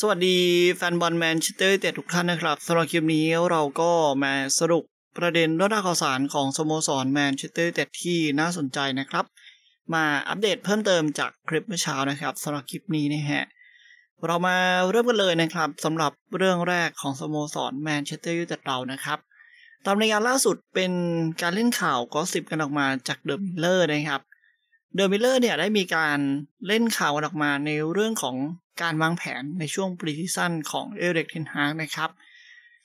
สวัสดีแฟนบอลแมนเชสเตอร์เตทุกท่านนะครับสำหรับคลิปนี้เราก็มาสรุปประเด็นเรื่องราวข่าวสารของสโมสรแมนเชสเตอร์เตที่น่าสนใจนะครับ มาอัปเดตเพิ่มเติมจากคลิปเมื่อเช้านะครับสำหรับคลิปนี้นะฮะเรามาเริ่มกันเลยนะครับสำหรับเรื่องแรกของสโมสรแมนเชสเตอร์ยูไนเต็ดเรานะครับ ตามรายงานล่าสุดเป็นการเล่นข่าวก็สิบกันออกมาจากเดอะมิลเลอร์นะครับ เดอะมิลเลอร์เนี่ยได้มีการเล่นข่าวออกมาในเรื่องของการวางแผนในช่วงปรีซิสันของเอเร็กเทนฮากนะครับ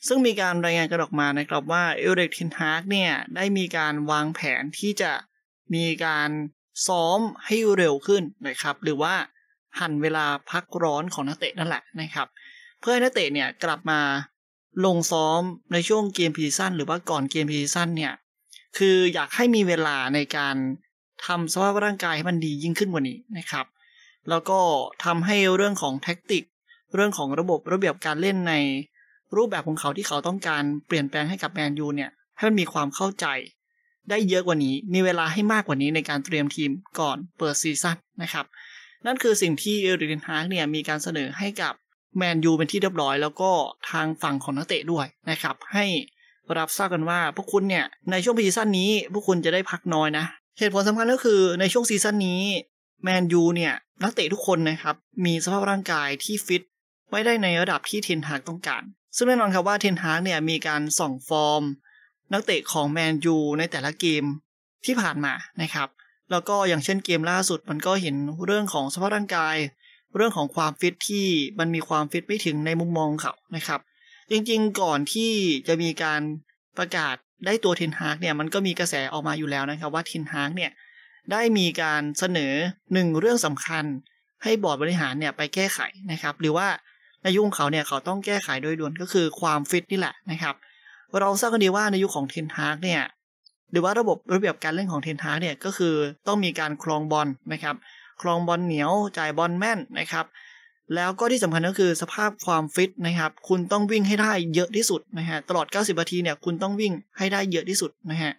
ซึ่งมีการรายงานกันออกมานะครับว่าเอเร็กเทนฮากเนี่ยได้มีการวางแผนที่จะมีการซ้อมให้เร็วขึ้นนะครับ หรือว่าหันเวลาพักร้อนของนักเตะนั่นแหละนะครับ เพื่อให้นักเตะเนี่ยกลับมาลงซ้อมในช่วงเกมพีซันหรือว่าก่อนเกมพีซันเนี่ยคืออยากให้มีเวลาในการทำสภาพร่างกายให้มันดียิ่งขึ้นกว่านี้นะครับแล้วก็ทำให้เรื่องของแท็กติก เรื่องของระบบระเบียบการเล่นใน รูปแบบของเขาที่เขาต้องการเปลี่ยนแปลงให้กับแมนยูเนี่ยให้มันมีความเข้าใจได้เยอะกว่านี้มีเวลาให้มากกว่านี้ในการเตรียมทีมก่อนเปิดซีซั่นนะครับ นั่นคือสิ่งที่เอริเดนฮาร์กเนี่ยมีการเสนอให้กับแมนยูเป็นที่เรียบร้อย แล้วก็ทางฝั่งของนักเตะด้วยนะครับ ให้รับทราบกันว่า พวกคุณเนี่ยในช่วงซีซั่นนี้พวกคุณจะได้พักน้อยนะเหตุผลสำคัญก็คือในช่วงซีซั่นนี้แมนยูเนี่ยนักเตะทุกคนนะครับ มีสภาพร่างกายที่ฟิตไว้ได้ในระดับที่เทนฮากต้องการ ซึ่งแน่นอนครับว่าเทนฮากเนี่ยมีการส่องฟอร์ม นักเตะของแมนยูในแต่ละเกมที่ผ่านมานะครับ แล้วก็อย่างเช่นเกมล่าสุดมันก็เห็นเรื่องของสภาพร่างกาย เรื่องของความฟิตที่มันมีความฟิตไม่ถึงในมุมมองเขานะครับ จริงๆ ก่อนที่จะมีการประกาศได้ตัวเทนฮากเนี่ยมันก็มีกระแสออกมาอยู่แล้วนะครับว่าเทนฮากเนี่ยได้มีการเสนอหนึ่งเรื่องสำคัญให้บอร์ดบริหารเนี่ยไปแก้ไขนะครับหรือว่าในยุคของเขาเนี่ยเขาต้องแก้ไขโดยด่วนก็คือความฟิตนี่แหละนะครับเราทราบกันดีว่าในยุคของเทนฮาร์กเนี่ยหรือว่าระบบระเบียบการเล่นของเทนฮาร์กเนี่ยก็คือต้องมีการคลองบอลนะครับคลองบอลเหนียวจ่ายบอลแม่นนะครับ แล้วก็ที่สำคัญก็คือสภาพความฟิตนะครับ คุณต้องวิ่งให้ได้เยอะที่สุดนะฮะตลอด 90นาทีเนี่ยคุณต้องวิ่งให้ได้เยอะที่สุดนะฮะ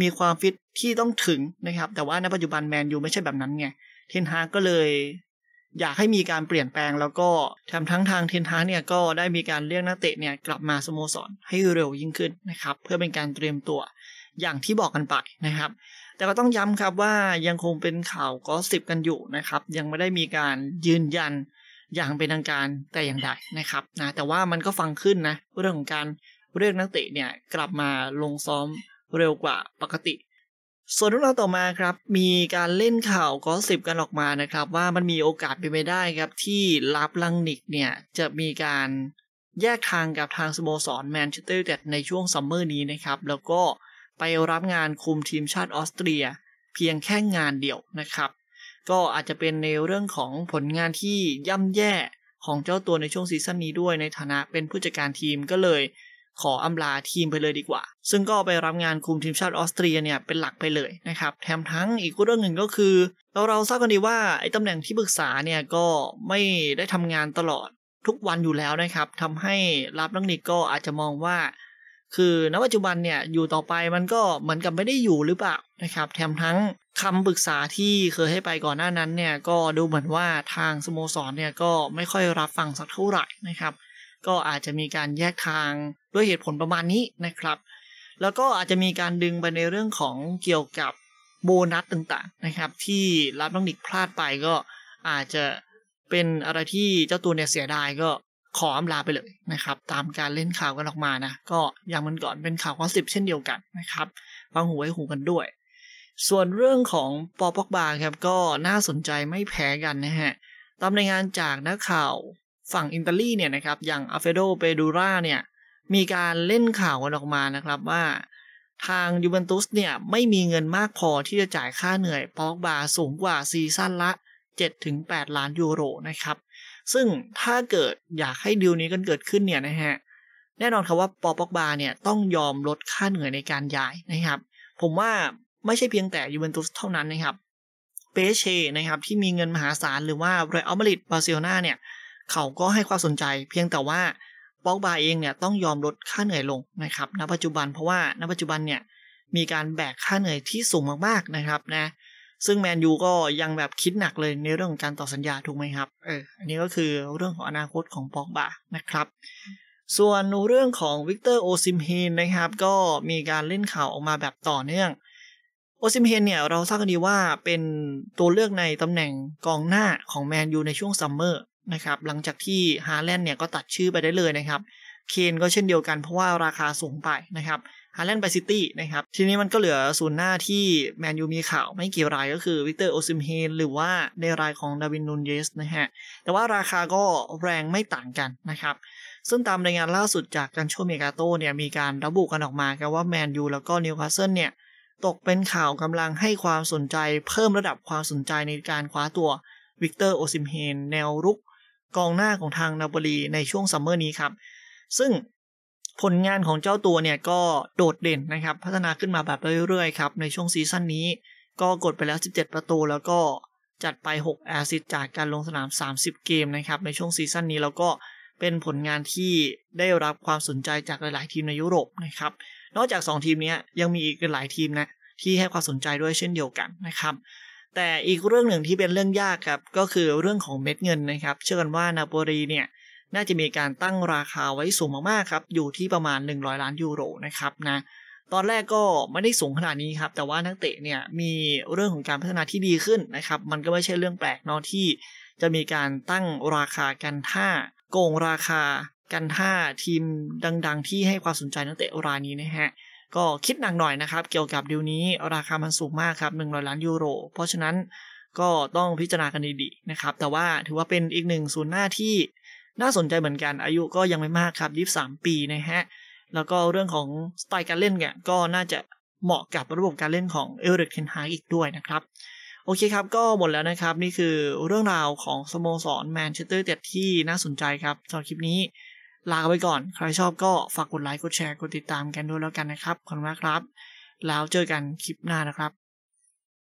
มีความฟิตที่ต้องถึงนะครับ แต่ว่าในปัจจุบันแมนยูไม่ใช่แบบนั้นไงเทนฮาก็เลย อยากให้มีการเปลี่ยนแปลง แล้วก็ทำทั้งทางเทนฮาเนี่ยก็ได้มีการเรียกนักเตะเนี่ยกลับมาสโมสรให้เร็วยิ่งขึ้นนะครับ เพื่อเป็นการเตรียมตัวอย่างที่บอกกันไปนะครับ แต่ก็ต้องย้ำครับว่ายังคงเป็นข่าวก็สิบกันอยู่นะครับ ยังไม่ได้มีการยืนยันอย่างเป็นทางการแต่อย่างใดนะครับนะแต่ว่ามันก็ฟังขึ้นนะเรื่องของการเรียกนักเตะเนี่ยกลับมาลงซ้อมเร็วกว่าปกติ ส่วนเรื่องราวต่อมาครับ มีการเล่นข่าวก็สิบกันออกมานะครับ ว่ามันมีโอกาสเป็นไปได้ครับ ที่ลาบลังนิกเนี่ย จะมีการแยกทางกับทางสโมสรแมนเชสเตอร์ยนเต็ดในช่วงซัมเมอร์นี้นะครับ แล้วก็ไปรับงานคุมทีมชาติออสเตรีย เพียงแค่งานเดียวนะครับ ก็อาจจะเป็นในเรื่องของผลงานที่ย่ำแย่ของเจ้าตัวในช่วงซีซั่นนี้ด้วยในฐานะเป็นผู้จัดการทีมก็เลยขออำลาทีมไปเลยดีกว่า ซึ่งก็ไปรับงานคุมทีมชาติออสเตรียเนี่ยเป็นหลักไปเลยนะครับ แถมทั้งอีกเรื่องหนึ่งก็คือ เราเราทราบกันดีว่าไอ้ตำแหน่งที่ปรึกษาเนี่ยก็ไม่ได้ทำงานตลอดทุกวันอยู่แล้วนะครับทำให้รับนักนิกก็อาจจะมองว่า คือณปัจจุบันเนี่ยอยู่ต่อไปมันก็เหมือนกับไม่ได้อยู่หรือเปล่านะครับ แถมทั้งคำปรึกษาที่เคยให้ไปก่อนหน้านั้นเนี่ยก็ดูเหมือนว่าทางสโมสรเนี่ยก็ไม่ค่อยรับฟังสักเท่าไหร่นะครับก็อาจจะมีการแยกทางด้วยเหตุผลประมาณนี้นะครับ แล้วก็อาจจะมีการดึงไปในเรื่องของเกี่ยวกับโบนัสต่างๆ นะครับ ที่รับน้องนิกพลาดไปก็อาจจะเป็นอะไรที่เจ้าตัวเนี่ยเสียดายก็ขออำลาไปเลยนะครับ ตามการเล่นข่าวกันออกมานะ ก็อย่างมันก่อนเป็นข่าวข้อสิบเช่นเดียวกันนะครับฟังหูไว้หูกันด้วย ส่วนเรื่องของปอปอกบาครับก็น่าสนใจไม่แพ้กันนะฮะตามรายงานจากนักข่าวฝั่งอิตาลีเนี่ยนะครับอย่างอาเฟโดเปดูราเนี่ยมีการเล่นข่าวกันออกมานะครับว่าทางยูเวนตุสเนี่ยไม่มีเงินมากพอที่จะจ่ายค่าเหนื่อยปอกบาสูงกว่าซีซั่นละ 7-8 ล้านยูโรนะครับซึ่งถ้าเกิดอยากให้ดีลนี้กันเกิดขึ้นเนี่ยนะฮะแน่นอนครับว่าปอปอกบาเนี่ยต้องยอมลดค่าเหนื่อยในการย้ายนะครับผมว่าไม่ใช่เพียงแต่ยูเวนตุสเท่านั้นนะครับเปเช่นะครับที่มีเงินมหาศาลหรือว่าเรอัลมาดริดบาร์เซโลนาเนี่ยเขาก็ให้ความสนใจเพียงแต่ว่าปอกบาเองเนี่ยต้องยอมลดค่าเหนื่อยลงนะครับ ณปัจจุบันเพราะว่าณปัจจุบันเนี่ยมีการแบกค่าเหนื่อยที่สูงมากๆนะครับนะซึ่งแมนยูก็ยังแบบคิดหนักเลยในเรื่องการต่อสัญญาถูกไหมครับเอออันนี้ก็คือเรื่องของอนาคตของปอกบานะครับ ส่วนเรื่องของวิกเตอร์โอซิมเฮนนะครับก็มีการเล่นข่าวออกมาแบบต่อเนื่องโอซิมเฮนเนี่ยเราทราบกันดีว่าเป็นตัวเลือกในตำแหน่งกองหน้าของแมนยูในช่วงซัมเมอร์นะครับหลังจากที่ฮาแลนด์เนี่ยก็ตัดชื่อไปได้เลยนะครับ เคนก็เช่นเดียวกันเพราะว่าราคาสูงไปนะครับฮาแลนด์ไปซิตี้นะครับทีนี้มันก็เหลือศูนย์หน้าที่แมนยูมีข่าวไม่กี่รายก็คือวิกเตอร์โอซิมเฮนหรือว่าในรายของดาวินนูนเยสนะฮะแต่ว่าราคาก็แรงไม่ต่างกันนะครับ ซึ่งตามรายงานล่าสุดจากกันโชเมกาโตเนี่ยมีการระบุกันออกมากันว่าแมนยูแล้วก็นิวคาสเซิลเนี่ยตกเป็นข่าวกำลังให้ความสนใจเพิ่มระดับความสนใจในการคว้าตัววิกเตอร์โอซิมเฮนแนวรุกกองหน้าของทางนาบรลีในช่วงซัมเมอร์นี้ครับ ซึ่งผลงานของเจ้าตัวเนี่ยก็โดดเด่นนะครับ พัฒนาขึ้นมาแบบเรื่อยๆครับ ในช่วงซีซั่นนี้ ก็กดไปแล้ว 17 ประตู แล้วก็จัดไป 6 แอซิสจากการลงสนาม 30 เกมนะครับ ในช่วงซีซั่นนี้ แล้วก็เป็นผลงานที่ได้รับความสนใจจากหลายๆทีมในยุโรปนะครับ นอกจาก 2 ทีมนี้ยังมีอีกหลายทีมนะที่ให้ความสนใจด้วยเช่นเดียวกันนะครับแต่อีกเรื่องหนึ่งที่เป็นเรื่องยากครับก็คือเรื่องของเม็ดเงินนะครับเชื่อกันว่านาโปลีเนี่ยน่าจะมีการตั้งราคาไว้สูงมากๆครับอยู่ที่ประมาณ 100ล้านยูโรนะครับนะตอนแรกก็ไม่ได้สูงขนาดนี้ครับแต่ว่านักเตะเนี่ยมีเรื่องของการพัฒนาที่ดีขึ้นนะครับมันก็ไม่ใช่เรื่องแปลกเนาะที่ จะมีการตั้งราคากันท่าโกงราคากันท่าทีมดังๆที่ให้ความสนใจนักเตะรายนี้นะฮะก็คิดหนักหน่อยนะครับเกี่ยวกับดีลนี้ราคามันสูงมากครับ 100 ล้านยูโร เพราะฉะนั้นก็ต้องพิจารณากันดีๆนะครับ แต่ว่าถือว่าเป็นอีกหนึ่งศูนย์หน้าที่น่าสนใจเหมือนกันอายุก็ยังไม่มากครับ23ปีนะฮะ แล้วก็เรื่องของสไตล์การเล่นเนี่ยก็น่าจะเหมาะกับระบบการเล่นของเอลริกเทนฮาอีกด้วยนะครับ โอเคครับก็หมดแล้วนะครับ นี่คือเรื่องราวของสโมสรแมนเชสเตอร์เต็ดที่น่าสนใจครับสำหรับคลิปนี้ลาไปก่อน ใครชอบก็ฝากกดไลค์ กดแชร์ กดติดตามกันด้วยแล้วกันนะครับ ขอบคุณมากครับ แล้วเจอกันคลิปหน้านะครับ